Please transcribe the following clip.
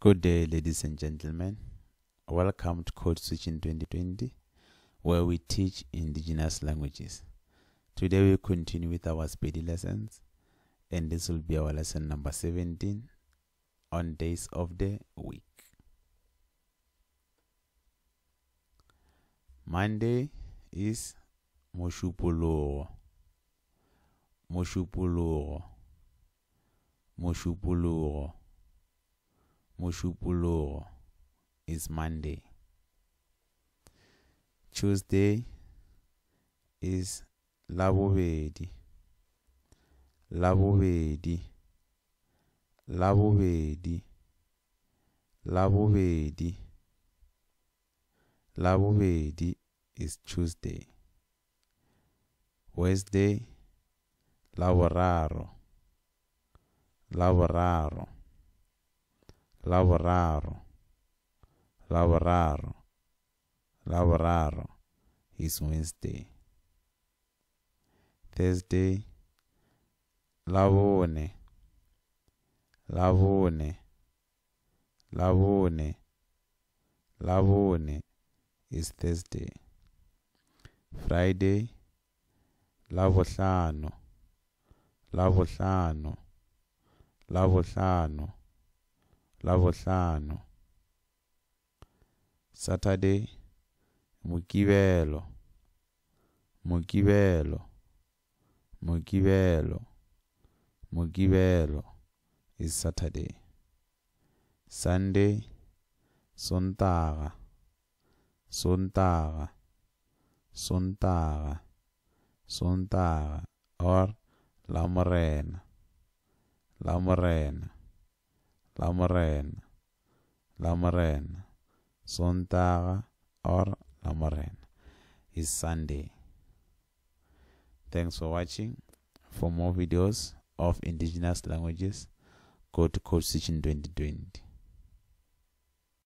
Good day, ladies and gentlemen. Welcome to Code Switching 2020, where we teach indigenous languages. Today we continue with our speedy lessons, and this will be our lesson number 17 on days of the week. Monday is Moshupuloro. Moshupuloro. Moshupuloro. Moshupuloro is Monday. Tuesday is Labobedi. Labobedi. Labobedi. Labobedi. Labobedi is Tuesday. Wednesday, Laboraro. Laboraro. la borraron, la la is Wednesday. Thursday, Lavone, Lavone, Lavone, Lavone is Thursday. Friday, Lavohlano, Lavohlano, Lavohlano labohlano saturday mokibelo mokibelo mokibelo mokibelo is saturday sunday sontaga sontaga sontaga sontaga or la morena la Morena, La Morena, Sontaga or La Morena is Sunday. Thanks for watching. For more videos of indigenous languages, go to Code Switching 2020.